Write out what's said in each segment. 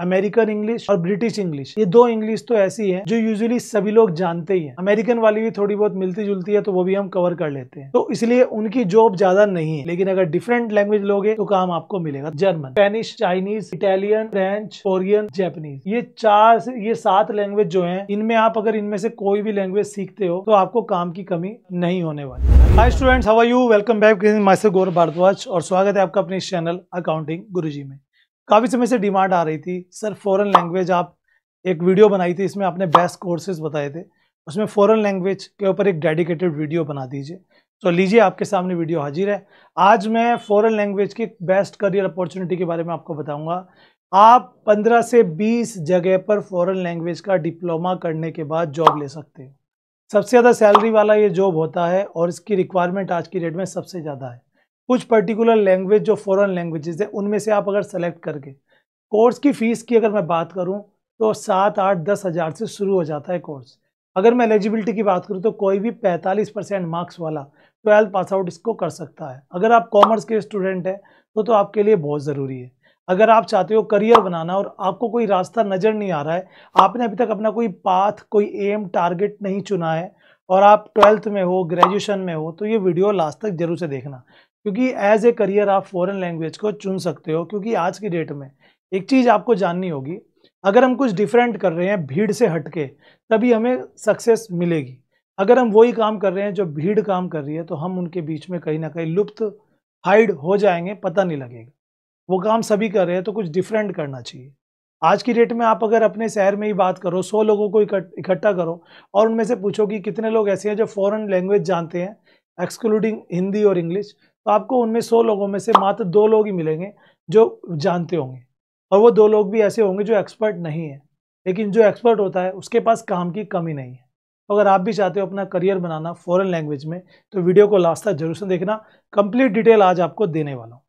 American English और British English ये दो इंग्लिश तो ऐसी है जो यूजुअली सभी लोग जानते ही हैं अमेरिकन वाली भी थोड़ी बहुत मिलती जुलती है तो वो भी हम कवर कर लेते हैं तो इसलिए उनकी जॉब ज्यादा नहीं है लेकिन अगर डिफरेंट लैंग्वेज लोगे तो काम आपको मिलेगा German Spanish Chinese Italian French Korean Japanese ये चार ये सात लैंग्वेज जो है इनमें आप अगर इनमें से कोई भी लैंग्वेज सीखते हो तो आपको काम की कमी नहीं होने वाली hi students how are you welcome back माइसर गोर गौर भारद्वाज और स्वागत है आपका अपने चैनल अकाउंटिंग गुरुजी में काफ़ी समय से डिमांड आ रही थी सर फॉरेन लैंग्वेज आप एक वीडियो बनाई थी इसमें आपने बेस्ट कोर्सेज बताए थे उसमें फॉरेन लैंग्वेज के ऊपर एक डेडिकेटेड वीडियो बना दीजिए तो लीजिए आपके सामने वीडियो हाजिर है आज मैं फॉरेन लैंग्वेज की बेस्ट करियर अपॉर्चुनिटी के बारे में आपको बताऊंगा आप पंद्रह से बीस जगह पर फॉरन लैंग्वेज का डिप्लोमा करने के बाद जॉब ले सकते हैं सबसे ज़्यादा सैलरी वाला ये जॉब होता है और इसकी रिक्वायरमेंट आज की डेट में सबसे ज़्यादा है कुछ पर्टिकुलर लैंग्वेज जो फॉरेन लैंग्वेजेस है उनमें से आप अगर सेलेक्ट करके कोर्स की फ़ीस की अगर मैं बात करूँ तो सात आठ दस हज़ार से शुरू हो जाता है कोर्स अगर मैं एलिजिबिलिटी की बात करूँ तो कोई भी पैंतालीस परसेंट मार्क्स वाला ट्वेल्थ पास आउट इसको कर सकता है अगर आप कॉमर्स के स्टूडेंट हैं तो तो आपके लिए बहुत ज़रूरी है अगर आप चाहते हो करियर बनाना और आपको कोई रास्ता नज़र नहीं आ रहा है आपने अभी तक अपना कोई पाथ कोई एम टारगेट नहीं चुना है और आप ट्वेल्थ में हो ग्रेजुएशन में हो तो ये वीडियो लास्ट तक जरूर से देखना क्योंकि एज ए करियर आप फॉरेन लैंग्वेज को चुन सकते हो क्योंकि आज की डेट में एक चीज़ आपको जाननी होगी अगर हम कुछ डिफरेंट कर रहे हैं भीड़ से हटके तभी हमें सक्सेस मिलेगी अगर हम वही काम कर रहे हैं जो भीड़ काम कर रही है तो हम उनके बीच में कहीं ना कहीं लुप्त हाइड हो जाएंगे पता नहीं लगेगा वो काम सभी कर रहे हैं तो कुछ डिफरेंट करना चाहिए आज की डेट में आप अगर अपने शहर में ही बात करो सौ लोगों को इकट्ठा करो और उनमें से पूछो कि कितने लोग ऐसे हैं जो फॉरेन लैंग्वेज जानते हैं एक्सक्लूडिंग हिंदी और इंग्लिश तो आपको उनमें सौ लोगों में से मात्र दो लोग ही मिलेंगे जो जानते होंगे और वो दो लोग भी ऐसे होंगे जो एक्सपर्ट नहीं है लेकिन जो एक्सपर्ट होता है उसके पास काम की कमी नहीं है तो अगर आप भी चाहते हो अपना करियर बनाना फॉरेन लैंग्वेज में तो वीडियो को लास्ट तक जरूर से देखना कंप्लीट डिटेल आज आपको देने वाला हूँ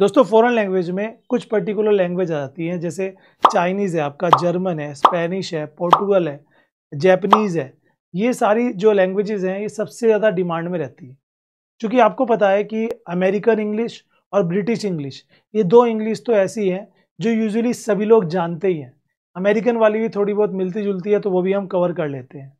दोस्तों फॉरेन लैंग्वेज में कुछ पर्टिकुलर लैंग्वेज आ जाती हैं जैसे चाइनीज़ है आपका जर्मन है स्पेनिश है पोर्टुगल है जैपनीज़ है ये सारी जो लैंग्वेजेज हैं ये सबसे ज़्यादा डिमांड में रहती है चूँकि आपको पता है कि अमेरिकन इंग्लिश और ब्रिटिश इंग्लिश ये दो इंग्लिश तो ऐसी हैं जो यूजुअली सभी लोग जानते ही हैं अमेरिकन वाली भी थोड़ी बहुत मिलती जुलती है तो वो भी हम कवर कर लेते हैं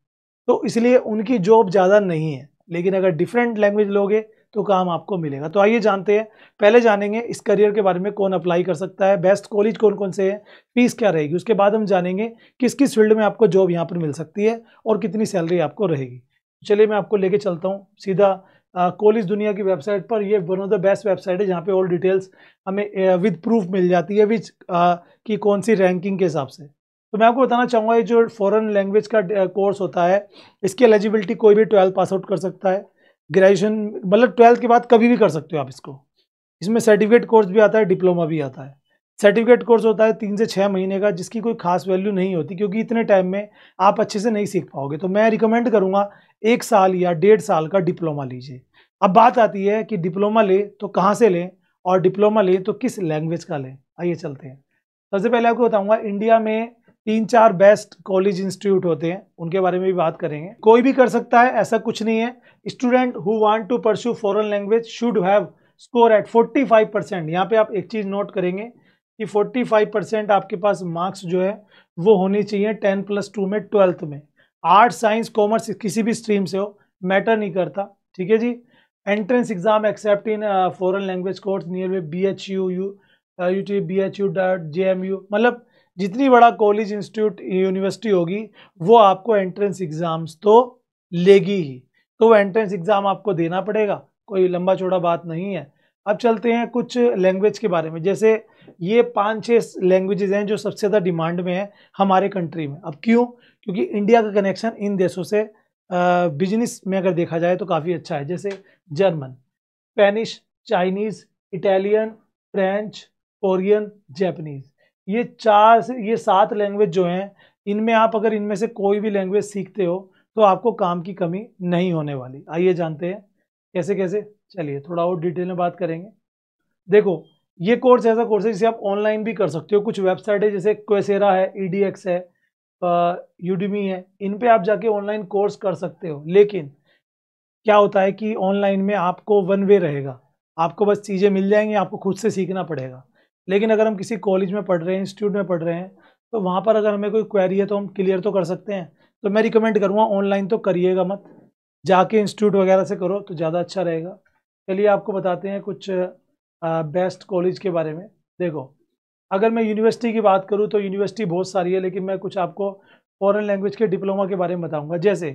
तो इसलिए उनकी जॉब ज़्यादा नहीं है लेकिन अगर डिफरेंट लैंग्वेज लोगे तो काम आपको मिलेगा तो आइए जानते हैं पहले जानेंगे इस करियर के बारे में कौन अप्लाई कर सकता है बेस्ट कॉलेज कौन कौन से हैं फीस क्या रहेगी उसके बाद हम जानेंगे किस किस फील्ड में आपको जॉब यहाँ पर मिल सकती है और कितनी सैलरी आपको रहेगी चलिए मैं आपको लेके चलता हूँ सीधा कोलिस दुनिया की वेबसाइट पर ये one of the best website है जहाँ पे ऑल डिटेल्स हमें विद प्रूफ मिल जाती है विच की कौन सी रैंकिंग के हिसाब से तो मैं आपको बताना चाहूँगा ये जो फॉरेन लैंग्वेज का कोर्स होता है इसकी एलिजिबिलिटी कोई भी ट्वेल्थ पास आउट कर सकता है ग्रेजुएशन मतलब ट्वेल्थ के बाद कभी भी कर सकते हो आप इसको इसमें सर्टिफिकेट कोर्स भी आता है डिप्लोमा भी आता है सर्टिफिकेट कोर्स होता है तीन से छः महीने का जिसकी कोई खास वैल्यू नहीं होती क्योंकि इतने टाइम में आप अच्छे से नहीं सीख पाओगे तो मैं रिकमेंड करूँगा एक साल या डेढ़ साल का डिप्लोमा लीजिए अब बात आती है कि डिप्लोमा लें तो कहाँ से लें और डिप्लोमा लें तो किस लैंग्वेज का लें आइए चलते हैं सबसे पहले आपको बताऊंगा इंडिया में तीन चार बेस्ट कॉलेज इंस्टीट्यूट होते हैं उनके बारे में भी बात करेंगे कोई भी कर सकता है ऐसा कुछ नहीं है student who want to pursue foreign language should have score at 45 percent यहाँ पे आप एक चीज़ नोट करेंगे कि 45 परसेंट आपके पास मार्क्स जो है वो होने चाहिए 10 प्लस टू में ट्वेल्थ में आर्ट साइंस कॉमर्स किसी भी स्ट्रीम से हो मैटर नहीं करता ठीक है जी entrance exam except in foreign language course near by B H U U U T B H U dot J M U मतलब जितनी बड़ा कॉलेज इंस्टीट्यूट यूनिवर्सिटी होगी वो आपको एंट्रेंस एग्ज़ाम्स तो लेगी ही तो वो एंट्रेंस एग्ज़ाम आपको देना पड़ेगा कोई लंबा चौड़ा बात नहीं है अब चलते हैं कुछ लैंग्वेज के बारे में जैसे ये पाँच छः लैंग्वेजेस हैं जो सबसे ज़्यादा डिमांड में है हमारे कंट्री में अब क्यों क्योंकि इंडिया का कनेक्शन इन देशों से बिजनेस में अगर देखा जाए तो काफ़ी अच्छा है जैसे German Spanish Chinese Italian French Korean Japanese ये चार से ये सात लैंग्वेज जो हैं इनमें आप अगर इनमें से कोई भी लैंग्वेज सीखते हो तो आपको काम की कमी नहीं होने वाली आइए जानते हैं कैसे कैसे चलिए थोड़ा और डिटेल में बात करेंगे देखो ये कोर्स ऐसा कोर्स है जिसे आप ऑनलाइन भी कर सकते हो कुछ वेबसाइट है जैसे क्वेसेरा है ई e है यूडीमी है इन पे आप जाके ऑनलाइन कोर्स कर सकते हो लेकिन क्या होता है कि ऑनलाइन में आपको वन वे रहेगा आपको बस चीज़ें मिल जाएंगी आपको खुद से सीखना पड़ेगा लेकिन अगर हम किसी कॉलेज में पढ़ रहे हैं इंस्टीट्यूट में पढ़ रहे हैं तो वहाँ पर अगर हमें कोई क्वेरी है तो हम क्लियर तो कर सकते हैं तो मैं रिकमेंड करूँगा ऑनलाइन तो करिएगा मत जाके इंस्टीट्यूट वगैरह से करो तो ज़्यादा अच्छा रहेगा चलिए आपको बताते हैं कुछ बेस्ट कॉलेज के बारे में देखो अगर मैं यूनिवर्सिटी की बात करूँ तो यूनिवर्सिटी बहुत सारी है लेकिन मैं कुछ आपको फॉरन लैंग्वेज के डिप्लोमा के बारे में बताऊँगा जैसे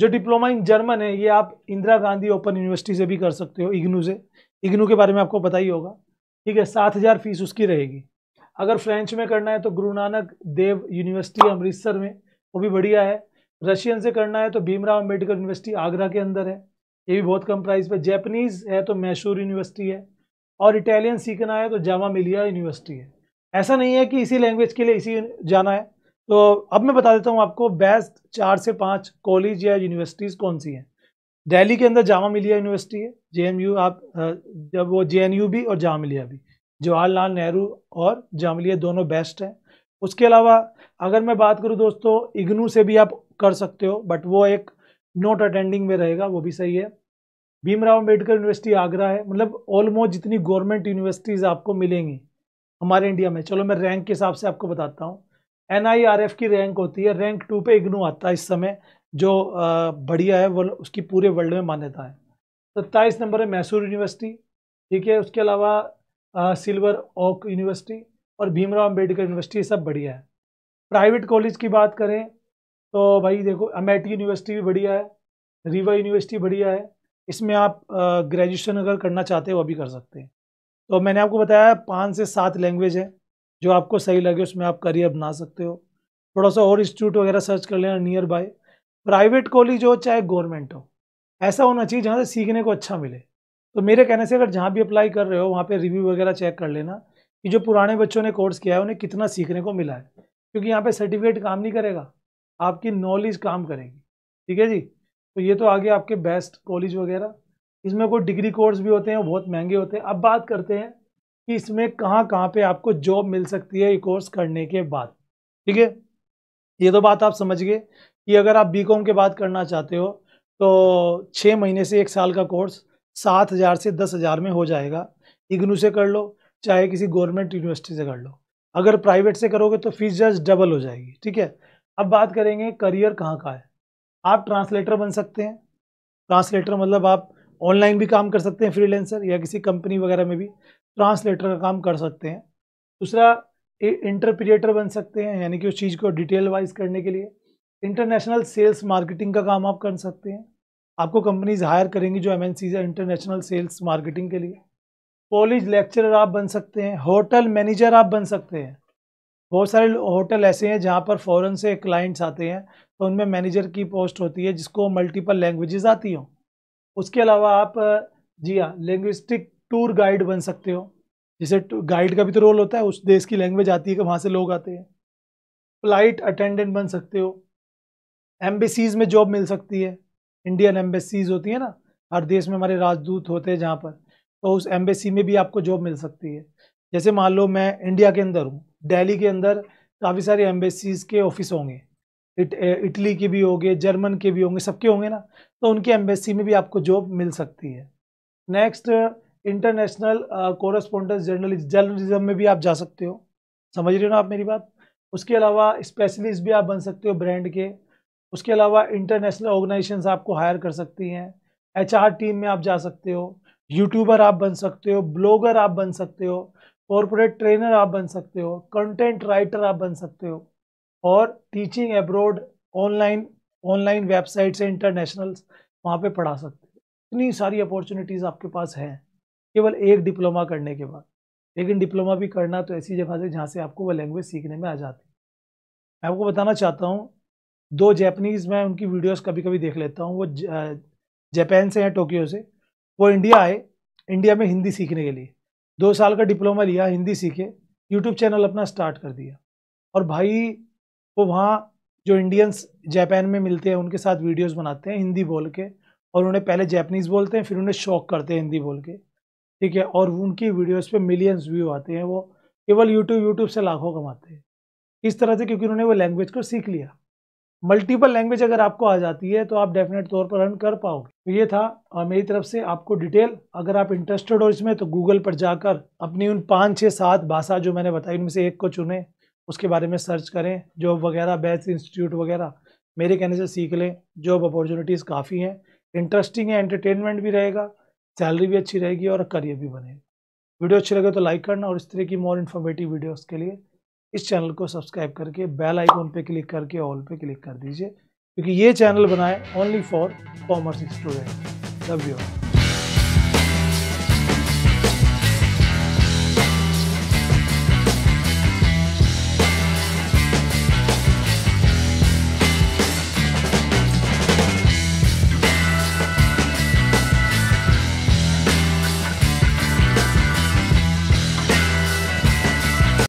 जो डिप्लोमा इन जर्मन है ये आप इंदिरा गांधी ओपन यूनिवर्सिटी से भी कर सकते हो इग्नू से इग्नू के बारे में आपको पता ही होगा ठीक है सात हज़ार फीस उसकी रहेगी अगर फ्रेंच में करना है तो गुरु नानक देव यूनिवर्सिटी अमृतसर में वो भी बढ़िया है रशियन से करना है तो भीमराव अम्बेडकर यूनिवर्सिटी आगरा के अंदर है ये भी बहुत कम प्राइस पे जैपनीज है तो मैशूर यूनिवर्सिटी है और इटालियन सीखना है तो जामा मिलिया यूनिवर्सिटी है ऐसा नहीं है कि इसी लैंग्वेज के लिए इसी जाना है तो अब मैं बता देता हूँ आपको बेस्ट चार से पाँच कॉलेज या यूनिवर्सिटीज़ कौन सी हैं दिल्ली के अंदर जामा मिलिया यूनिवर्सिटी है जे आप जब वो जे भी और जामा मिलिया भी जवाहरलाल नेहरू और जामा मिलिया दोनों बेस्ट हैं उसके अलावा अगर मैं बात करूँ दोस्तों इग्नू से भी आप कर सकते हो बट वो एक नॉट अटेंडिंग में रहेगा वो भी सही है भीमराव अम्बेडकर यूनिवर्सिटी आगरा है मतलब ऑलमोस्ट जितनी गवर्नमेंट यूनिवर्सिटीज़ आपको मिलेंगी हमारे इंडिया में चलो मैं रैंक के हिसाब से आपको बताता हूँ एन की रैंक होती है रैंक टू पे इग्नू आता है इस समय जो बढ़िया है वो उसकी पूरे वर्ल्ड में मान्यता है सत्ताईस नंबर है मैसूर यूनिवर्सिटी ठीक है उसके अलावा सिल्वर ओक यूनिवर्सिटी और भीमराव अम्बेडकर यूनिवर्सिटी सब बढ़िया है प्राइवेट कॉलेज की बात करें तो भाई देखो एम यूनिवर्सिटी भी बढ़िया है रीवा यूनिवर्सिटी बढ़िया है इसमें आप ग्रेजुएशन अगर करना चाहते हो अभी कर सकते हैं तो मैंने आपको बताया पाँच से सात लैंग्वेज है जो आपको सही लगे उसमें आप करियर बना सकते हो थोड़ा सा और इंस्टीट्यूट वगैरह सर्च कर लेना नियर बाय प्राइवेट कॉलेज हो चाहे गवर्नमेंट हो ऐसा होना चाहिए जहाँ से सीखने को अच्छा मिले तो मेरे कहने से अगर जहाँ भी अप्लाई कर रहे हो वहाँ पे रिव्यू वगैरह चेक कर लेना कि जो पुराने बच्चों ने कोर्स किया है उन्हें कितना सीखने को मिला है क्योंकि यहाँ पे सर्टिफिकेट काम नहीं करेगा आपकी नॉलेज काम करेगी ठीक है जी तो ये तो आगे आपके बेस्ट कॉलेज वगैरह इसमें कोई डिग्री कोर्स भी होते हैं बहुत महंगे होते हैं अब बात करते हैं कि इसमें कहाँ कहाँ पे आपको जॉब मिल सकती है ये कोर्स करने के बाद ठीक है ये तो बात आप समझ गए कि अगर आप बी के बाद करना चाहते हो तो छः महीने से एक साल का कोर्स सात हज़ार से दस हज़ार में हो जाएगा इग्नू से कर लो चाहे किसी गवर्नमेंट यूनिवर्सिटी से कर लो अगर प्राइवेट से करोगे तो फीस जस्ट डबल हो जाएगी ठीक है अब बात करेंगे करियर कहाँ का है आप ट्रांसलेटर बन सकते हैं ट्रांसलेटर मतलब आप ऑनलाइन भी काम कर सकते हैं फ्रीलेंसर या किसी कंपनी वगैरह में भी ट्रांसलेटर का काम कर सकते हैं दूसरा इंटरप्रिएटर बन सकते हैं यानी कि उस चीज़ को डिटेल वाइज करने के लिए इंटरनेशनल सेल्स मार्केटिंग का काम आप कर सकते हैं आपको कंपनीज हायर करेंगी जो एम है इंटरनेशनल सेल्स मार्केटिंग के लिए कॉलेज लेक्चरर आप बन सकते हैं होटल मैनेजर आप बन सकते हैं बहुत सारे होटल ऐसे हैं जहाँ पर फ़ौरन से क्लाइंट्स आते हैं तो उनमें मैनेजर की पोस्ट होती है जिसको मल्टीपल लैंग्वेजेस आती हों उसके अलावा आप जी हाँ लैंग्विस्टिक टूर गाइड बन सकते हो जैसे गाइड का भी तो रोल होता है उस देश की लैंग्वेज आती है कि वहाँ से लोग आते हैं फ्लाइट अटेंडेंट बन सकते हो एम्बेसीज़ में जॉब मिल सकती है इंडियन एम्बेसीज़ होती है ना हर देश में हमारे राजदूत होते हैं जहाँ पर तो उस एम्बेसी में भी आपको जॉब मिल सकती है जैसे मान लो मैं इंडिया के अंदर हूँ दिल्ली के अंदर काफ़ी सारे एम्बेसीज़ के ऑफिस होंगे इट, इटली के भी होंगे जर्मन के भी होंगे सबके होंगे ना तो उनके एम्बेसी में भी आपको जॉब मिल सकती है नेक्स्ट इंटरनेशनल कोरस्पॉन्डेंस जर्नलिज जर्नलिज्म में भी आप जा सकते हो समझ रहे हो ना आप मेरी बात उसके अलावा स्पेशलिस्ट भी आप बन सकते हो ब्रांड के उसके अलावा इंटरनेशनल ऑर्गेनाइजेशन आपको हायर कर सकती हैं एच टीम में आप जा सकते हो यूट्यूबर आप बन सकते हो ब्लॉगर आप बन सकते हो कॉरपोरेट ट्रेनर आप बन सकते हो कंटेंट राइटर आप बन सकते हो और teaching abroad online online website से इंटरनेशनल वहाँ पे पढ़ा सकते हो इतनी सारी अपॉर्चुनिटीज़ आपके पास हैं केवल एक डिप्लोमा करने के बाद लेकिन डिप्लोमा भी करना तो ऐसी जगह से जहाँ से आपको वो लैंग्वेज सीखने में आ जाती है मैं आपको बताना चाहता हूँ दो जैपनीज़ मैं उनकी वीडियोस कभी कभी देख लेता हूँ वो जापान से हैं टोक्यो से वो इंडिया आए इंडिया में हिंदी सीखने के लिए दो साल का डिप्लोमा लिया हिंदी सीखे यूट्यूब चैनल अपना स्टार्ट कर दिया और भाई वो वहाँ जो इंडियंस जापान में मिलते हैं उनके साथ वीडियोस बनाते हैं हिंदी बोल के और उन्हें पहले जैपनीज़ बोलते हैं फिर उन्हें शौक करते हैं हिंदी बोल के ठीक है और उनकी वीडियोस पे मिलियंस व्यू आते हैं वो केवल यूट्यूब यूट्यूब से लाखों कमाते हैं इस तरह से क्योंकि उन्होंने वो लैंग्वेज को सीख लिया मल्टीपल लैंग्वेज अगर आपको आ जाती है तो आप डेफिनेट तौर पर रन कर पाओगे तो ये था मेरी तरफ से आपको डिटेल अगर आप इंटरेस्टेड हो इसमें तो गूगल पर जाकर अपनी उन पाँच छः सात भाषा जो मैंने बताई उनमें से एक को चुने उसके बारे में सर्च करें जॉब वगैरह बेस्ट इंस्टीट्यूट वगैरह मेरे कहने से सीख लें जॉब अपॉर्चुनिटीज़ काफ़ी हैं इंटरेस्टिंग है एंटरटेनमेंट भी रहेगा सैलरी भी अच्छी रहेगी और करियर भी बनेगा वीडियो अच्छी लगे तो लाइक करना और इस तरह की मोर इन्फॉर्मेटिव वीडियोज़ के लिए इस चैनल को सब्सक्राइब करके बेल आइकॉन पे क्लिक करके ऑल पे क्लिक कर दीजिए क्योंकि ये चैनल बनाए only for commerce student love you